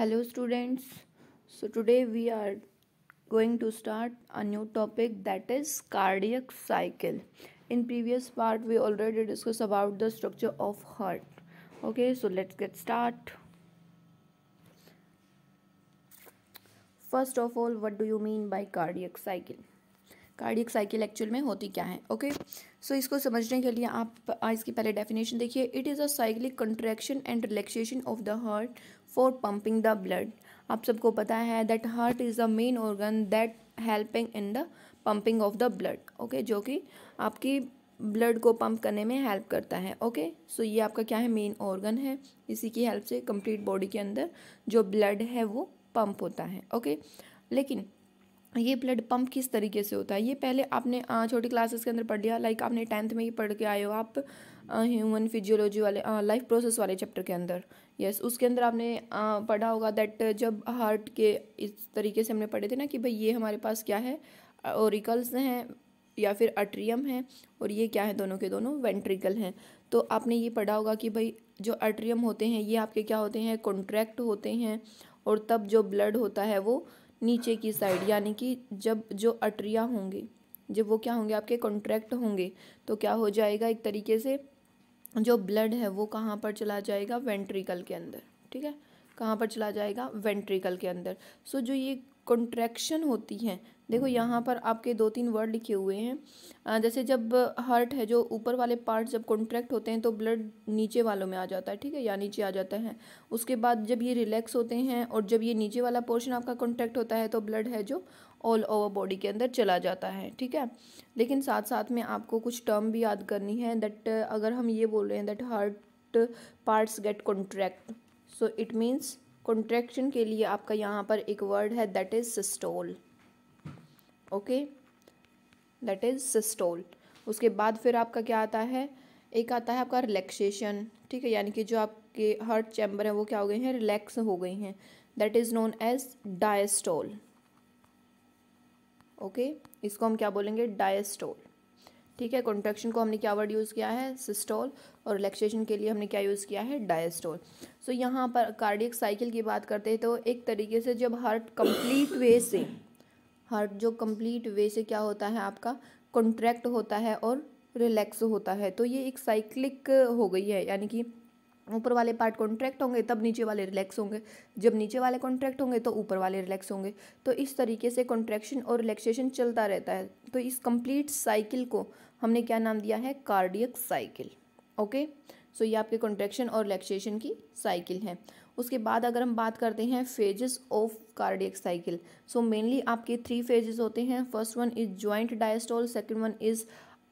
Hello students so today we are going to start a new topic that is cardiac cycle in previous part we already discuss about the structure of heart okay so let's get start first of all what do you mean by cardiac cycle cardiac cycle actual में होती क्या है okay so इसको समझने के लिए आप आज इसकी पहले डेफिनेशन देखिए it is a cyclic contraction and relaxation of the heart for pumping the blood आप सबको पता है that heart is the main organ that helping in the pumping of the blood okay जो कि आपकी ब्लड को pump करने में हेल्प करता है ओके okay? सो so, ये आपका क्या है मेन ऑर्गन है इसी की हेल्प से कंप्लीट बॉडी के अंदर जो ब्लड है वो पम्प होता है ओके okay? लेकिन ये ब्लड पंप किस तरीके से होता है ये पहले आपने छोटी क्लासेस के अंदर पढ़ लिया लाइक आपने टेंथ में ही पढ़ के आए हो आप ह्यूमन फिजियोलॉजी वाले लाइफ प्रोसेस वाले चैप्टर के अंदर यस yes, उसके अंदर आपने आ, पढ़ा होगा दैट जब हार्ट के इस तरीके से हमने पढ़े थे ना कि भाई ये हमारे पास क्या है ओरिकल्स हैं या फिर अट्रियम है और ये क्या है दोनों के दोनों वेंट्रिकल हैं तो आपने ये पढ़ा होगा कि भाई जो अट्रियम होते हैं ये आपके क्या होते हैं कॉन्ट्रैक्ट होते हैं और तब जो ब्लड होता है वो नीचे की साइड यानी कि जब जो अटरिया होंगे जब वो क्या होंगे आपके कॉन्ट्रैक्ट होंगे तो क्या हो जाएगा एक तरीके से जो ब्लड है वो कहाँ पर चला जाएगा वेंट्रिकल के अंदर ठीक है कहाँ पर चला जाएगा वेंट्रिकल के अंदर सो so, जो ये कॉन्ट्रैक्शन होती हैं देखो यहाँ पर आपके दो तीन वर्ड लिखे हुए हैं जैसे जब हार्ट है जो ऊपर वाले पार्ट जब कॉन्ट्रैक्ट होते हैं तो ब्लड नीचे वालों में आ जाता है ठीक है या नीचे आ जाता है उसके बाद जब ये रिलैक्स होते हैं और जब ये नीचे वाला पोर्शन आपका कॉन्ट्रैक्ट होता है तो ब्लड है जो ऑल ओवर बॉडी के अंदर चला जाता है ठीक है लेकिन साथ साथ में आपको कुछ टर्म भी याद करनी है दैट अगर हम ये बोल रहे हैं that heart parts get contract so it means contraction के लिए आपका यहाँ पर एक वर्ड है that is systole okay that is systole उसके बाद फिर आपका क्या आता है एक आता है आपका रिलैक्सेशन ठीक है यानी कि जो आपके हार्ट चैम्बर हैं वो क्या हो गए हैं रिलैक्स हो गई हैं that is known as diastole okay इसको हम क्या बोलेंगे डायस्टोल ठीक है कॉन्ट्रेक्शन को हमने क्या वर्ड यूज़ किया है सिस्टोल और रिलैक्सेशन के लिए हमने क्या यूज़ किया है डायस्टोल सो so, यहाँ पर कार्डियक साइकिल की बात करते हैं तो एक तरीके से जब हार्ट कंप्लीट वे से हार्ट जो कंप्लीट वे से क्या होता है आपका कॉन्ट्रैक्ट होता है और रिलैक्स होता है तो ये एक साइक्लिक हो गई है यानी कि ऊपर वाले पार्ट कॉन्ट्रैक्ट होंगे तब नीचे वाले रिलैक्स होंगे जब नीचे वाले कॉन्ट्रैक्ट होंगे तो ऊपर वाले रिलैक्स होंगे तो इस तरीके से कॉन्ट्रैक्शन और रिलैक्सेशन चलता रहता है तो इस कंप्लीट साइकिल को हमने क्या नाम दिया है कार्डियक साइकिल ओके सो ये आपके कॉन्ट्रैक्शन और रिलैक्सेशन की साइकिल है उसके बाद अगर हम बात करते हैं phases of cardiac cycle so mainly आपके थ्री फेजेस होते हैं first one is joint diastole second one is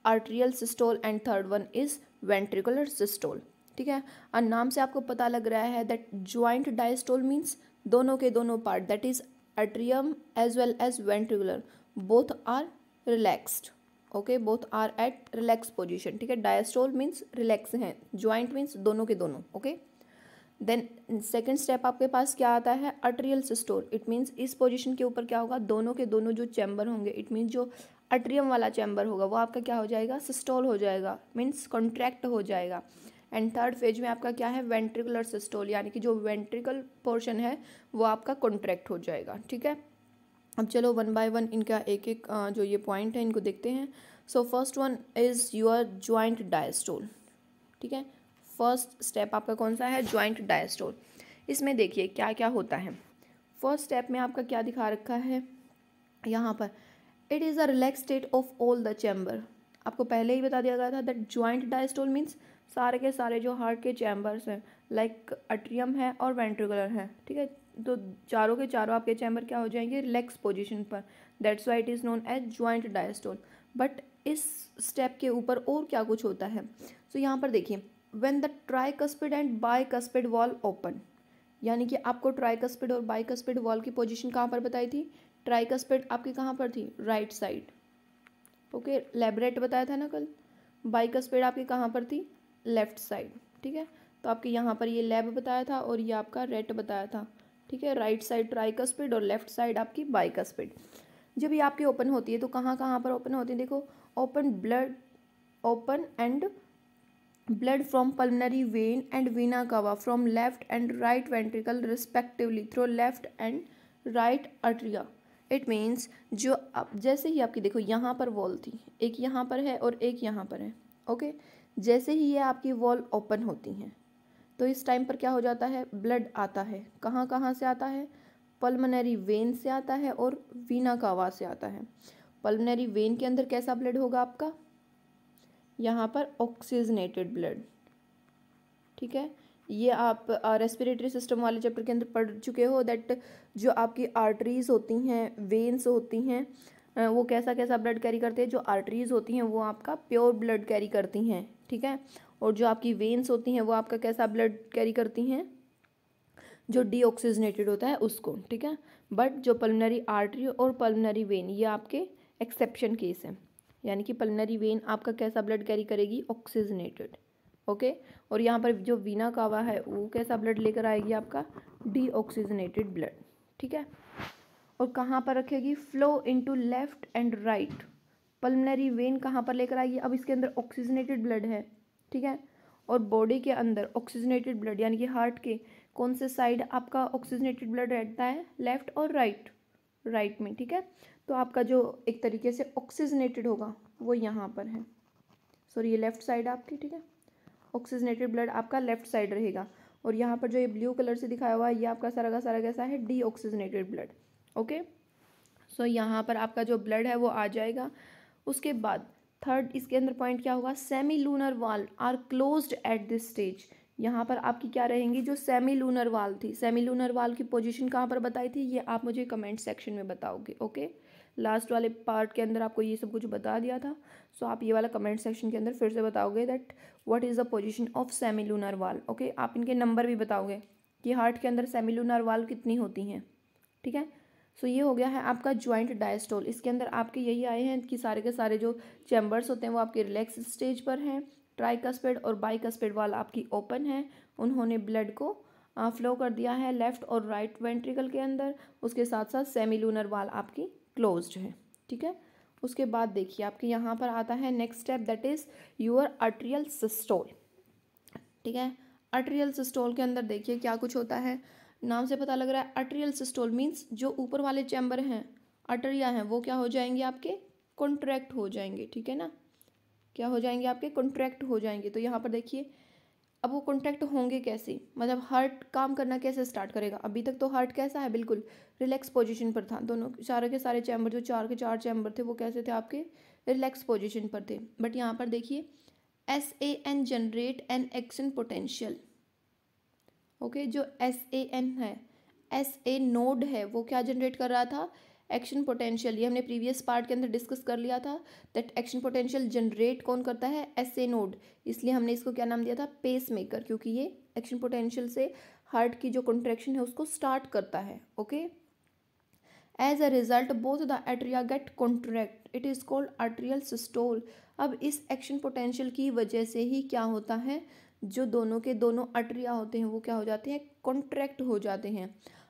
atrial systole and third one is ventricular systole ठीक है और नाम से आपको पता लग रहा है दैट ज्वाइंट डायस्टोल मीन्स दोनों के दोनों part that is atrium as well as ventricular both are relaxed okay both are at relax position ठीक है डायस्टोल मीन्स रिलैक्स हैं ज्वाइंट मीन्स दोनों के दोनों okay okay? Then second step आपके पास क्या आता है अट्रियल सिस्टोल इट मीन्स इस पोजिशन के ऊपर क्या होगा दोनों के दोनों जो चैम्बर होंगे इट मीन्स जो अट्रियम वाला चैम्बर होगा वो आपका क्या हो जाएगा सिस्टोल हो जाएगा मीन्स कॉन्ट्रैक्ट हो जाएगा एंड थर्ड फेज में आपका क्या है वेंट्रिकुलर सिस्टोल यानी कि जो वेंट्रिकल पोर्शन है वो आपका कॉन्ट्रैक्ट हो जाएगा ठीक है अब चलो वन बाय वन इनका एक एक जो ये पॉइंट है इनको देखते हैं so first one is your joint diastole ठीक है फर्स्ट स्टेप आपका कौन सा है ज्वाइंट डायस्टोल इसमें देखिए क्या क्या होता है फर्स्ट स्टेप में आपका क्या दिखा रखा है यहाँ पर it is a relax state of all the chamber आपको पहले ही बता दिया गया था दैट ज्वाइंट डायस्टोल मीन्स सारे के सारे जो हार्ट के चैम्बर्स हैं लाइक अट्रियम है और वेंट्रिकुलर हैं ठीक है तो चारों के चारों आपके चैम्बर क्या हो जाएंगे रिलैक्स पोजिशन पर that's why it is known as joint diastole but इस स्टेप के ऊपर और क्या कुछ होता है सो so, यहाँ पर देखिए when the and and bicuspid wall open यानी कि आपको ट्राइकस्पिड और बाइकस्पिड वॉल की पोजिशन कहाँ पर बताई थी ट्राइकस्पिड आपकी कहाँ पर थी राइट साइड ओके लेबरेट बताया था ना कल बाइकस्पिड आपकी कहाँ पर थी लेफ्ट साइड ठीक है तो आपके यहाँ पर ये लेब बताया था और ये आपका रेट बताया था ठीक है राइट साइड ट्राइकस्पिड और लेफ्ट साइड आपकी बाइकस्पिड जब ये आपकी ओपन होती है तो कहाँ कहाँ पर ओपन होती है देखो open blood open and blood from pulmonary vein and vena cava from left and right ventricle respectively through left and right atria it means जो आप जैसे ही आपकी देखो यहाँ पर वॉल थी एक यहाँ पर है और एक यहाँ पर है ओके जैसे ही ये आपकी वॉल ओपन होती हैं तो इस टाइम पर क्या हो जाता है ब्लड आता है कहाँ कहाँ से आता है पल्मनरी वेन से आता है और वीना कावा से आता है पल्मनरी वेन के अंदर कैसा ब्लड होगा आपका यहाँ पर ऑक्सीजनेटेड ब्लड ठीक है ये आप रेस्पिरेटरी सिस्टम वाले चैप्टर के अंदर पढ़ चुके हो दैट जो आपकी आर्टरीज होती हैं वेन्स होती हैं वो कैसा कैसा ब्लड कैरी करते हैं जो आर्टरीज होती हैं वो आपका प्योर ब्लड कैरी करती हैं ठीक है और जो आपकी वेन्स होती हैं वो आपका कैसा ब्लड कैरी करती हैं जो डी होता है उसको ठीक है बट जो पल्मनरी आर्टरी और पल्मनरी वेन ये आपके एक्सेप्शन केस हैं यानी कि पलनरी वेन आपका कैसा ब्लड कैरी करेगी ऑक्सीजनेटेड ओके और यहाँ पर जो वीना कावा है वो कैसा ब्लड लेकर आएगी आपका डीऑक्सीजनेटेड ब्लड ठीक है और कहाँ पर रखेगी flow into left and right pulmonary vein कहाँ पर लेकर आएगी अब इसके अंदर ऑक्सीजनेटेड ब्लड है ठीक है और बॉडी के अंदर ऑक्सीजनेटेड ब्लड यानी कि हार्ट के कौन से साइड आपका ऑक्सीजनेटेड ब्लड रहता है लेफ्ट और राइट right, राइट right में ठीक है तो आपका जो एक तरीके से ऑक्सीजनेटेड होगा वो यहाँ पर है सॉरी ये लेफ़्ट साइड आपकी ठीक है ऑक्सीजनेटेड ब्लड आपका लेफ़्ट साइड रहेगा और यहाँ पर जो ये ब्लू कलर से दिखाया हुआ है ये आपका सारा का सारा कैसा है deoxygenated blood okay so यहाँ पर आपका जो ब्लड है वो आ जाएगा उसके बाद थर्ड इसके अंदर पॉइंट क्या होगा semilunar valve are closed at this stage यहाँ पर आपकी क्या रहेंगी जो सेमी लूनर वाल थी सेमी लूनर वाल की पोजीशन कहाँ पर बताई थी ये आप मुझे कमेंट सेक्शन में बताओगे ओके okay? लास्ट वाले पार्ट के अंदर आपको ये सब कुछ बता दिया था सो आप ये वाला कमेंट सेक्शन के अंदर फिर से बताओगे that what is the position of semilunar valve okay आप इनके नंबर भी बताओगे कि हार्ट के अंदर सेमी लूनर वाल कितनी होती हैं ठीक है सो so, ये हो गया है आपका ज्वाइंट डायस्टोल इसके अंदर आपके यही आए हैं कि सारे के सारे जो चैम्बर्स होते हैं वो आपके रिलैक्स स्टेज पर हैं ट्राइकस्पेड और बाइकस्पेड वाल आपकी ओपन है उन्होंने ब्लड को फ्लो कर दिया है लेफ़्ट और राइट वेंट्रिकल के अंदर उसके साथ साथ सेमी लूनर वाल आपकी क्लोज्ड है ठीक है उसके बाद देखिए आपके यहाँ पर आता है next step that is your atrial systole ठीक है अट्रियल सिस्टोल के अंदर देखिए क्या कुछ होता है नाम से पता लग रहा है अट्रियल सिस्टोल मीन्स जो ऊपर वाले चैम्बर हैं अटरिया हैं वो क्या हो जाएंगे आपके कॉन्ट्रैक्ट हो जाएंगे ठीक है ना क्या हो जाएंगे आपके कॉन्ट्रैक्ट हो जाएंगे तो यहाँ पर देखिए अब वो कॉन्ट्रैक्ट होंगे कैसे मतलब हार्ट काम करना कैसे स्टार्ट करेगा अभी तक तो हार्ट कैसा है बिल्कुल रिलैक्स पोजीशन पर था दोनों सारे के सारे चैम्बर जो चार के चार चैम्बर थे वो कैसे थे आपके रिलैक्स पोजीशन पर थे बट यहाँ पर देखिए S A N generate an action potential okay जो एस ए एन है एस ए नोड है वो क्या जनरेट कर रहा था एक्शन पोटेंशियल ये हमने प्रीवियस पार्ट के अंदर डिस्कस कर लिया था दैट एक्शन पोटेंशियल जनरेट कौन करता है एस ए नोड इसलिए हमने इसको क्या नाम दिया था पेस मेकर क्योंकि ये एक्शन पोटेंशियल से हार्ट की जो कंट्रैक्शन है उसको स्टार्ट करता है okay okay? As a result both the atria get contract it is called atrial systole अब इस एक्शन पोटेंशियल की वजह से ही क्या होता है जो दोनों के दोनों अट्रिया होते हैं वो क्या हो जाते हैं कॉन्ट्रैक्ट हो जाते हैं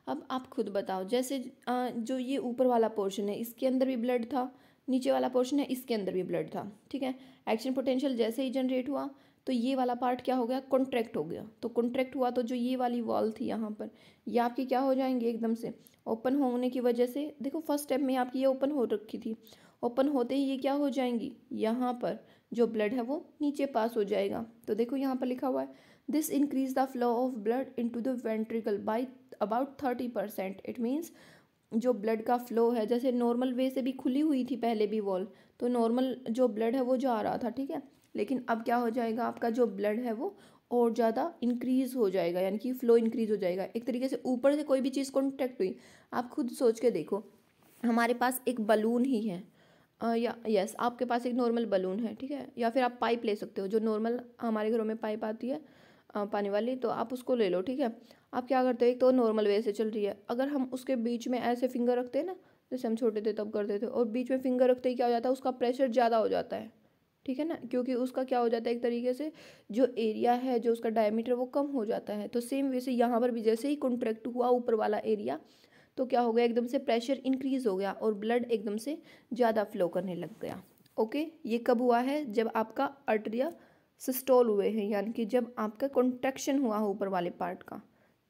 अब आप खुद बताओ जैसे जो ये ऊपर वाला पोर्शन है इसके अंदर भी ब्लड था नीचे वाला पोर्शन है इसके अंदर भी ब्लड था ठीक है एक्शन पोटेंशियल जैसे ही जनरेट हुआ तो ये वाला पार्ट क्या हो गया कॉन्ट्रैक्ट हो गया तो कॉन्ट्रैक्ट हुआ तो जो ये वाली वॉल थी यहाँ पर ये आपकी क्या हो जाएंगे एकदम से ओपन होने की वजह से देखो फर्स्ट स्टेप में आपकी ये ओपन हो रखी थी ओपन होते ही ये क्या हो जाएंगी यहाँ पर जो ब्लड है वो नीचे पास हो जाएगा तो देखो यहाँ पर लिखा हुआ है this increase the flow of blood into the ventricle by about thirty percent it means जो ब्लड का फ्लो है जैसे नॉर्मल वे से भी खुली हुई थी पहले भी वॉल तो नॉर्मल जो ब्लड है वो जा रहा था ठीक है लेकिन अब क्या हो जाएगा आपका जो ब्लड है वो और ज़्यादा इंक्रीज़ हो जाएगा यानी कि फ़्लो इंक्रीज़ हो जाएगा एक तरीके से ऊपर से कोई भी चीज़ कॉन्टैक्ट हुई आप खुद सोच के देखो हमारे पास एक बलून ही है आ, या यस आपके पास एक नॉर्मल बलून है ठीक है या फिर आप पाइप ले सकते हो जो नॉर्मल हमारे घरों में पाइप आती है आ, पानी वाली तो आप उसको ले लो ठीक है आप क्या करते हो एक तो नॉर्मल वे से चल रही है अगर हम उसके बीच में ऐसे फिंगर रखते हैं ना जैसे हम छोटे थे तब करते थे और बीच में फिंगर रखते ही क्या हो जाता है उसका प्रेशर ज़्यादा हो जाता है ठीक है ना क्योंकि उसका क्या हो जाता है एक तरीके से जो एरिया है जो उसका डायमीटर वो कम हो जाता है तो सेम वे से यहाँ पर भी जैसे ही कॉन्ट्रैक्ट हुआ ऊपर वाला एरिया तो क्या हो गया एकदम से प्रेशर इंक्रीज हो गया और ब्लड एकदम से ज़्यादा फ्लो करने लग गया ओके ये कब हुआ है जब आपका अर्टरिया सिस्टोल हुए हैं यानी कि जब आपका कॉन्ट्रैक्शन हुआ हो ऊपर वाले पार्ट का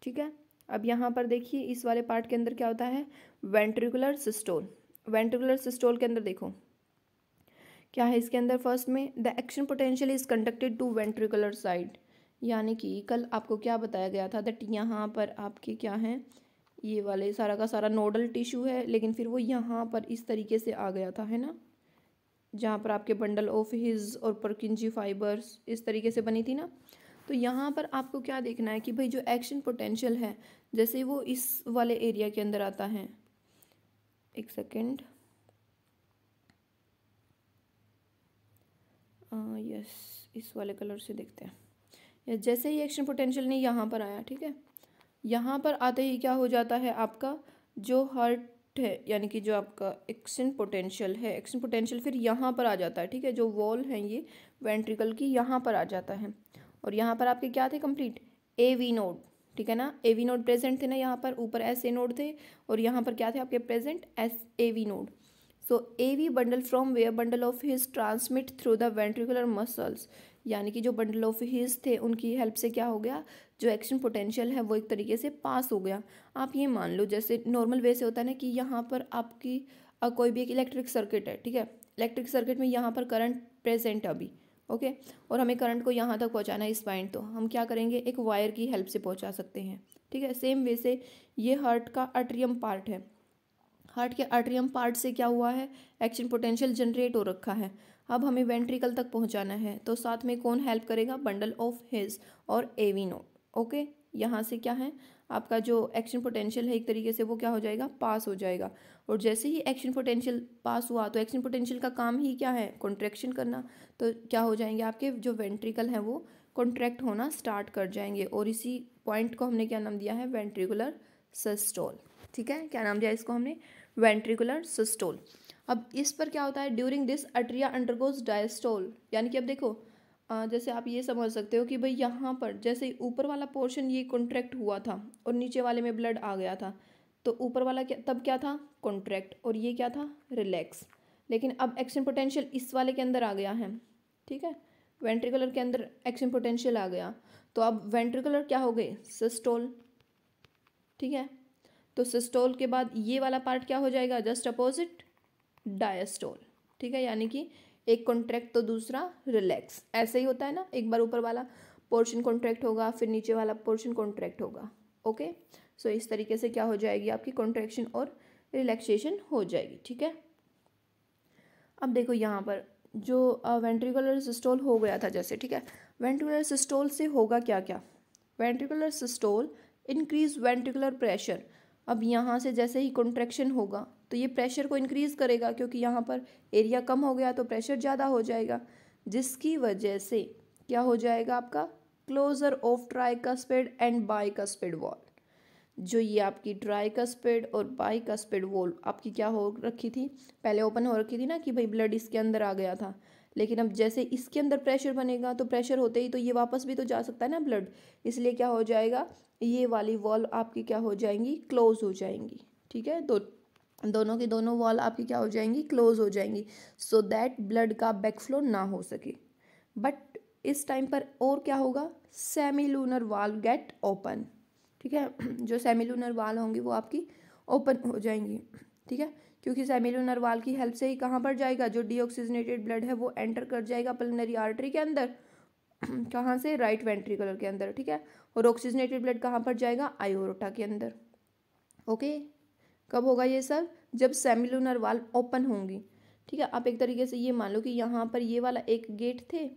ठीक है अब यहाँ पर देखिए इस वाले पार्ट के अंदर क्या होता है वेंट्रिकुलर सिस्टोल वेंट्रिकुलर सिस्टोल के अंदर देखो क्या है इसके अंदर फर्स्ट में the action potential is conducted to ventricular side यानी कि कल आपको क्या बताया गया था दैट यहाँ पर आपके क्या हैं ये वाले सारा का सारा नोडल टिश्यू है लेकिन फिर वो यहाँ पर इस तरीके से आ गया था है ना जहाँ पर आपके बंडल ऑफ हिज और परकिंजी फाइबर्स इस तरीके से बनी थी ना तो यहाँ पर आपको क्या देखना है कि भाई जो एक्शन पोटेंशियल है जैसे वो इस वाले एरिया के अंदर आता है एक सेकेंड यस इस वाले कलर से देखते हैं जैसे ही एक्शन पोटेंशियल ने यहाँ पर आया ठीक है यहाँ पर आते ही क्या हो जाता है आपका जो हर्ट है यानी कि जो आपका एक्शन पोटेंशियल है एक्शन पोटेंशियल फिर यहाँ पर आ जाता है ठीक है जो वॉल है ये वेंट्रिकल की यहाँ पर आ जाता है और यहाँ पर आपके क्या थे कंप्लीट ए वी नोड ठीक है ना ए वी नोड प्रेजेंट थे ना यहाँ पर ऊपर एस ए नोड थे और यहाँ पर क्या थे आपके present S A V node so A V bundle from where bundle of His transmit through the ventricular muscles यानी कि जो बंडल ऑफ हिज थे उनकी हेल्प से क्या हो गया जो एक्शन पोटेंशियल है वो एक तरीके से पास हो गया आप ये मान लो जैसे नॉर्मल वे से होता है ना कि यहाँ पर आपकी कोई भी एक इलेक्ट्रिक सर्किट है ठीक है इलेक्ट्रिक सर्किट में यहाँ पर करंट प्रेजेंट अभी ओके और हमें करंट को यहाँ तक पहुँचाना है इस पॉइंट तो हम क्या करेंगे एक वायर की हेल्प से पहुँचा सकते हैं ठीक है सेम वे से ये हार्ट का अट्रियम पार्ट है हार्ट के अट्रियम पार्ट से क्या हुआ है एक्शन पोटेंशियल जनरेट हो रखा है अब हमें वेंट्रिकल तक पहुंचाना है तो साथ में कौन हेल्प करेगा बंडल ऑफ हिज और एविनो ओके यहाँ से क्या है आपका जो एक्शन पोटेंशियल है एक तरीके से वो क्या हो जाएगा पास हो जाएगा और जैसे ही एक्शन पोटेंशियल पास हुआ तो एक्शन पोटेंशियल का काम ही क्या है कॉन्ट्रैक्शन करना तो क्या हो जाएंगे आपके जो वेंट्रिकल हैं वो कॉन्ट्रैक्ट होना स्टार्ट कर जाएंगे और इसी पॉइंट को हमने क्या नाम दिया है वेंट्रिकुलर सस्टोल ठीक है क्या नाम दिया इसको हमने वेंट्रिकुलर सस्टोल अब इस पर क्या होता है during this atria undergoes diastole यानी कि अब देखो जैसे आप ये समझ सकते हो कि भाई यहाँ पर जैसे ऊपर वाला पोर्शन ये कॉन्ट्रैक्ट हुआ था और नीचे वाले में ब्लड आ गया था तो ऊपर वाला क्या तब क्या था कॉन्ट्रैक्ट और ये क्या था रिलैक्स लेकिन अब एक्शन पोटेंशियल इस वाले के अंदर आ गया है ठीक है वेंट्रिकुलर के अंदर एक्शन पोटेंशियल आ गया तो अब वेंट्रिकुलर क्या हो गए सिस्टोल ठीक है तो सिस्टोल के बाद ये वाला पार्ट क्या हो जाएगा जस्ट अपोजिट डायस्टोल ठीक है यानी कि एक कॉन्ट्रैक्ट तो दूसरा रिलैक्स ऐसे ही होता है ना एक बार ऊपर वाला पोर्शन कॉन्ट्रैक्ट होगा फिर नीचे वाला पोर्शन कॉन्ट्रैक्ट होगा ओके सो इस तरीके से क्या हो जाएगी आपकी कॉन्ट्रैक्शन और रिलैक्सेशन हो जाएगी ठीक है अब देखो यहाँ पर जो वेंट्रिकुलर सिस्टोल हो गया था जैसे ठीक है वेंट्रिकुलर सिस्टोल से होगा क्या क्या ventricular systole increase ventricular pressure अब यहाँ से जैसे ही कॉन्ट्रैक्शन होगा तो ये प्रेशर को इंक्रीज़ करेगा क्योंकि यहाँ पर एरिया कम हो गया तो प्रेशर ज़्यादा हो जाएगा जिसकी वजह से क्या हो जाएगा आपका closure of tricuspid and bi bicuspid valve जो ये आपकी ट्राई स्पेड और बाइकस्पेड वॉल आपकी क्या हो रखी थी पहले ओपन हो रखी थी ना कि भाई ब्लड इसके अंदर आ गया था लेकिन अब जैसे इसके अंदर प्रेशर बनेगा तो प्रेशर होते ही तो ये वापस भी तो जा सकता है ना ब्लड इसलिए क्या हो जाएगा ये वाली वॉल आपकी क्या हो जाएंगी क्लोज हो जाएंगी ठीक है दो दोनों की दोनों वॉल आपकी क्या हो जाएंगी क्लोज हो जाएंगी सो दैट ब्लड का बैक फ्लो ना हो सके बट इस टाइम पर और क्या होगा semilunar valve get open ठीक है जो सेमी लूनर वाल होंगी वो आपकी ओपन हो जाएंगी ठीक है क्योंकि लूनर वाल की हेल्प से ही कहाँ पर जाएगा जो डीऑक्सीजनेटेड ब्लड है वो एंटर कर जाएगा पल्मोनरी आर्टरी के अंदर कहाँ से राइट वेंट्रिकुलर के अंदर ठीक है और ऑक्सीजनेटेड ब्लड कहाँ पर जाएगा आयोरोटा के अंदर ओके कब होगा ये सब जब सेमिलुनर वाल ओपन होंगी ठीक है आप एक तरीके से ये मान लो कि यहाँ पर ये वाला एक गेट थे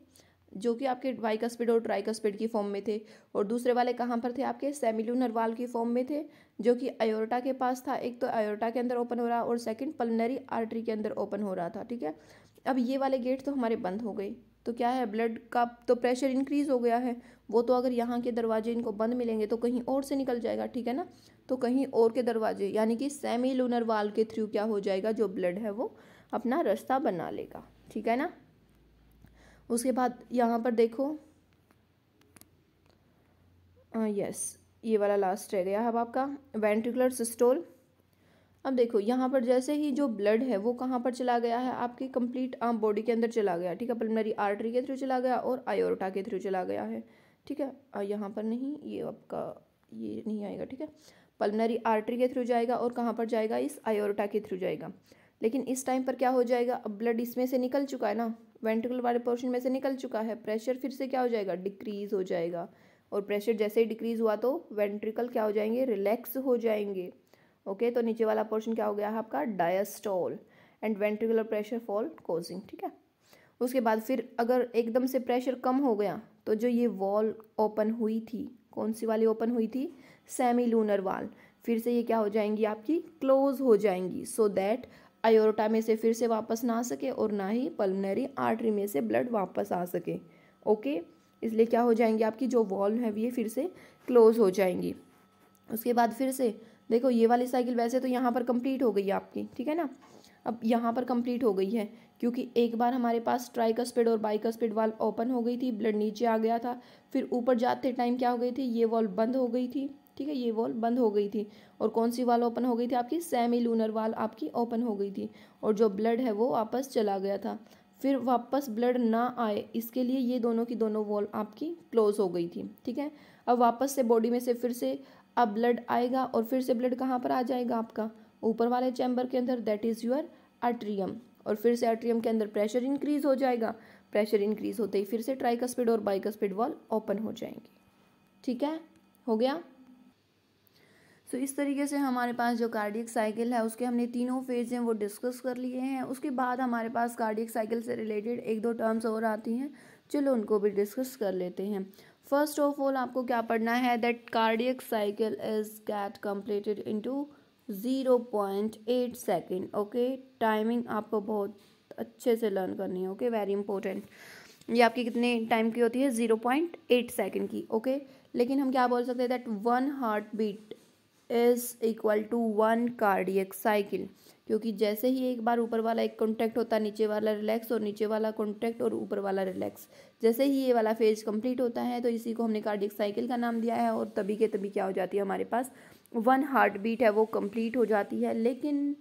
जो कि आपके वाइकस्पिड और ट्राइकस्पिड की फॉर्म में थे और दूसरे वाले कहाँ पर थे आपके सेमिलुनर वाल की फॉर्म में थे जो कि आयोरटा के पास था एक तो अयोटा के अंदर ओपन हो रहा और सेकंड पलनरी आर्टरी के अंदर ओपन हो रहा था ठीक है अब ये वाले गेट तो हमारे बंद हो गए तो क्या है ब्लड का तो प्रेशर इंक्रीज़ हो गया है वो तो अगर यहाँ के दरवाजे इनको बंद मिलेंगे तो कहीं और से निकल जाएगा ठीक है ना तो कहीं और के दरवाजे यानी कि सेमी लूनर वाल के थ्रू क्या हो जाएगा जो ब्लड है वो अपना रास्ता बना लेगा ठीक है ना उसके बाद यहाँ पर देखो यस हाँ, ये वाला लास्ट रह गया है अब आपका वेंटिकुलर सिस्टोल अब देखो यहाँ पर जैसे ही जो ब्लड है वो कहाँ पर चला गया है आपकी कंप्लीट आम बॉडी के अंदर चला गया ठीक है पल्मनरी आर्टरी के थ्रू चला गया और आयोरटा के थ्रू चला गया है ठीक है यहाँ पर नहीं ये आपका ये नहीं आएगा ठीक है पल्मनरी आर्टरी के थ्रू जाएगा और कहाँ पर जाएगा इस आयोरटा के थ्रू जाएगा लेकिन इस टाइम पर क्या हो जाएगा अब ब्लड इसमें से निकल चुका है ना वेंटिकल वाले पोर्शन में से निकल चुका है प्रेशर फिर से क्या हो जाएगा डिक्रीज़ हो जाएगा और प्रेशर जैसे ही डिक्रीज़ हुआ तो वेंट्रिकल क्या हो जाएंगे रिलैक्स हो जाएंगे ओके तो नीचे वाला पोर्शन क्या हो गया है आपका diastole and ventricular pressure fall causing ठीक है उसके बाद फिर अगर एकदम से प्रेशर कम हो गया तो जो ये वॉल ओपन हुई थी कौन सी वाली ओपन हुई थी सेमी लूनर वाल फिर से ये क्या हो जाएंगी आपकी क्लोज हो जाएंगी सो दैट अयोरटा में से फिर से वापस ना आ सके और ना ही पल्मनरी आर्टरी में से ब्लड वापस आ सके ओके okay? इसलिए क्या हो जाएंगी आपकी जो वॉल है ये फिर से क्लोज हो जाएंगी उसके बाद फिर से देखो ये वाली साइकिल वैसे तो यहाँ पर कंप्लीट हो गई आपकी ठीक है ना अब यहाँ पर कंप्लीट हो गई है क्योंकि एक बार हमारे पास स्पीड और बाइक स्पीड वाल ओपन हो गई थी ब्लड नीचे आ गया था फिर ऊपर जाते टाइम क्या हो गई थी ये वॉल्व बंद हो गई थी ठीक है ये वॉल बंद हो गई थी और कौन सी वाल ओपन हो गई थी आपकी सेमी लूनर वाल आपकी ओपन हो गई थी और जो ब्लड है वो वापस चला गया था फिर वापस ब्लड ना आए इसके लिए ये दोनों की दोनों वॉल आपकी क्लोज हो गई थी ठीक है अब वापस से बॉडी में से फिर से अब ब्लड आएगा और फिर से ब्लड कहाँ पर आ जाएगा आपका ऊपर वाले चैम्बर के अंदर दैट इज़ योर अट्रियम और फिर से अट्रियम के अंदर प्रेशर इंक्रीज हो जाएगा प्रेशर इंक्रीज होते ही फिर से ट्राइकस्पिड और बाइकस्पिड वॉल ओपन हो जाएंगे ठीक है हो गया सो इस तरीके से हमारे पास जो कार्डियक साइकिल है उसके हमने तीनों फेज हैं वो डिस्कस कर लिए हैं उसके बाद हमारे पास कार्डियक साइकिल से रिलेटेड एक दो टर्म्स और आती हैं चलो उनको भी डिस्कस कर लेते हैं फर्स्ट ऑफ ऑल आपको क्या पढ़ना है that cardiac cycle is get completed to zero point eight second okay timing आपको बहुत अच्छे से लर्न करनी है ओके वेरी इंपॉर्टेंट ये आपकी कितने टाइम की होती है ज़ीरो पॉइंट एट सेकेंड की ओके लेकिन हम क्या बोल सकते हैं that one heart beat is equal to one cardiac cycle क्योंकि जैसे ही एक बार ऊपर वाला एक कॉन्टैक्ट होता है नीचे वाला रिलैक्स और नीचे वाला कॉन्टैक्ट और ऊपर वाला रिलैक्स जैसे ही ये वाला फेज कंप्लीट होता है तो इसी को हमने कार्डियक साइकिल का नाम दिया है और तभी के तभी क्या हो जाती है हमारे पास वन हार्ट बीट है वो कंप्लीट हो जाती है लेकिन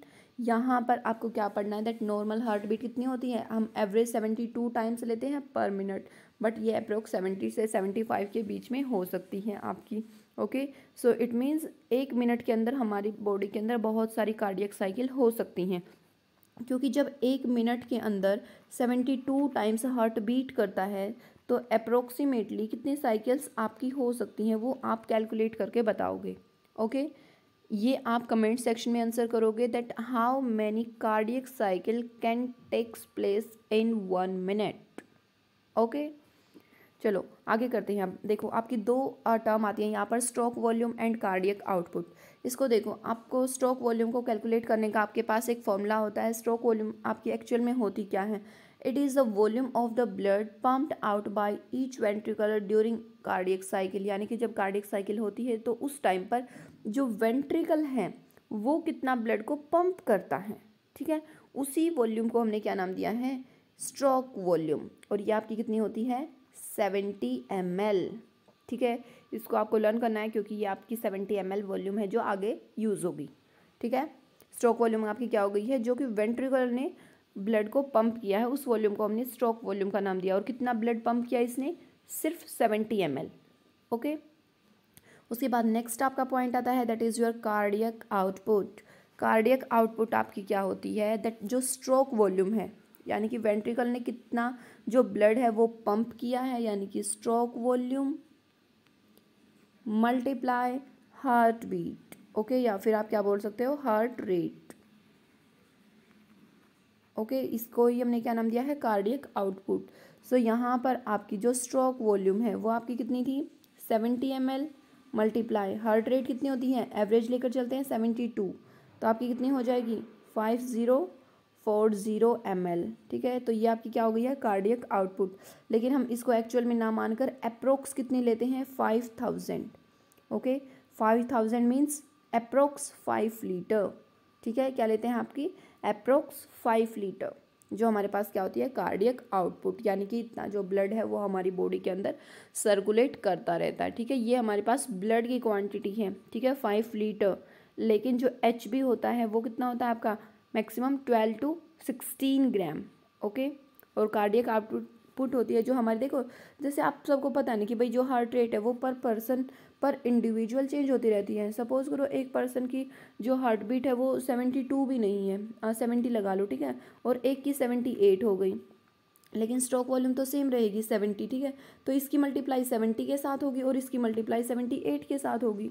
यहाँ पर आपको क्या पढ़ना है दैट नॉर्मल हार्ट बीट कितनी होती है हम एवरेज सेवेंटी टू टाइम्स लेते हैं पर मिनट बट ये अप्रोक्स सेवेंटी से सेवेंटी फाइव के बीच में हो सकती है आपकी ओके सो इट मीन्स एक मिनट के अंदर हमारी बॉडी के अंदर बहुत सारी कार्डियक साइकिल हो सकती हैं क्योंकि जब एक मिनट के अंदर seventy two times heart beat करता है तो अप्रोक्सीमेटली कितनी साइकिल्स आपकी हो सकती हैं वो आप कैलकुलेट करके बताओगे ओके okay? ये आप कमेंट सेक्शन में आंसर करोगे that how many cardiac cycle can takes place in one minute okay चलो आगे करते हैं आप देखो आपकी दो टर्म आती है यहाँ पर stroke volume and cardiac output इसको देखो आपको स्ट्रोक वॉल्यूम को कैलकुलेट करने का आपके पास एक फॉर्मूला होता है स्ट्रोक वॉल्यूम आपकी एक्चुअल में होती क्या है it is the volume of the blood pumped out by each ventricular during cardiac cycle यानी कि जब कार्डियक साइकिल होती है तो उस टाइम पर जो वेंट्रिकल हैं वो कितना ब्लड को पम्प करता है ठीक है उसी वॉल्यूम को हमने क्या नाम दिया है स्ट्रोक वॉल्यूम और ये आपकी कितनी होती है सेवेंटी एम ठीक है इसको आपको लर्न करना है क्योंकि ये आपकी सेवेंटी एम वॉल्यूम है जो आगे यूज़ होगी ठीक है स्ट्रोक वॉल्यूम आपकी क्या हो गई है जो कि वेंट्रिकल ने ब्लड को पंप किया है उस वॉल्यूम को हमने स्ट्रोक वॉल्यूम का नाम दिया और कितना ब्लड पंप किया इसने सिर्फ सेवेंटी एम ओके उसके बाद नेक्स्ट आपका पॉइंट आता है that is your cardiac output cardiac output आपकी क्या होती है दैट जो स्ट्रोक वॉल्यूम है यानी कि वेंट्रिकल ने कितना जो ब्लड है वो पंप किया है यानी कि stroke volume multiply heart beat okay या फिर आप क्या बोल सकते हो हार्ट रेट ओके इसको ही हमने क्या नाम दिया है कार्डियक आउटपुट सो यहाँ पर आपकी जो स्ट्रोक वॉल्यूम है वो आपकी कितनी थी seventy M L multiply heart rate कितनी होती है एवरेज लेकर चलते हैं सेवेंटी टू तो आपकी कितनी हो जाएगी five zero four zero M L ठीक है तो ये आपकी क्या हो गई है कार्डियक आउटपुट लेकिन हम इसको एक्चुअल में ना मानकर अप्रोक्स कितने लेते हैं five thousand okay five thousand means approx five litre ठीक है क्या लेते हैं आपकी अप्रोक्स फाइव लीटर जो हमारे पास क्या होती है कार्डियक आउटपुट यानी कि इतना जो ब्लड है वो हमारी बॉडी के अंदर सर्कुलेट करता रहता है ठीक है ये हमारे पास ब्लड की क्वांटिटी है ठीक है फाइव लीटर लेकिन जो एच बी होता है वो कितना होता है आपका maximum twelve to sixteen gram okay और कार्डियक आउटपुट होती है जो हमारे देखो जैसे आप सबको पता नहीं कि भाई जो हार्ट रेट है वो पर पर्सन पर इंडिविजुअल चेंज होती रहती है सपोज करो एक पर्सन की जो हार्ट बीट है वो सेवेंटी टू भी नहीं है सेवेंटी हाँ, लगा लो ठीक है और एक की सेवेंटी एट हो गई लेकिन स्ट्रोक वॉल्यूम तो सेम रहेगी सेवेंटी ठीक है तो इसकी मल्टीप्लाई सेवेंटी के साथ होगी और इसकी मल्टीप्लाई सेवेंटी एट के साथ होगी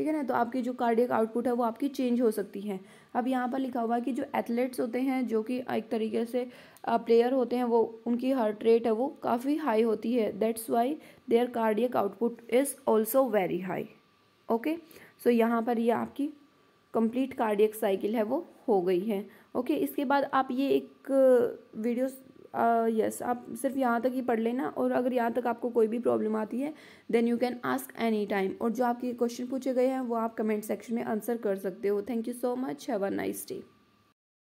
ठीक है ना तो आपकी जो कार्डियक आउटपुट है वो आपकी चेंज हो सकती है अब यहाँ पर लिखा हुआ है कि जो एथलेट्स होते हैं जो कि एक तरीके से प्लेयर होते हैं वो उनकी हार्ट रेट है वो काफ़ी हाई होती है that's why their cardiac output is also very high okay so यहाँ पर ये आपकी कंप्लीट कार्डियक साइकिल है वो हो गई है ओके okay, इसके बाद आप ये एक वीडियो यस आप सिर्फ यहाँ तक ही पढ़ लेना और अगर यहाँ तक आपको कोई भी प्रॉब्लम आती है then you can ask any time और जो आपके क्वेश्चन पूछे गए हैं वो आप कमेंट सेक्शन में आंसर कर सकते हो thank you so much have a nice day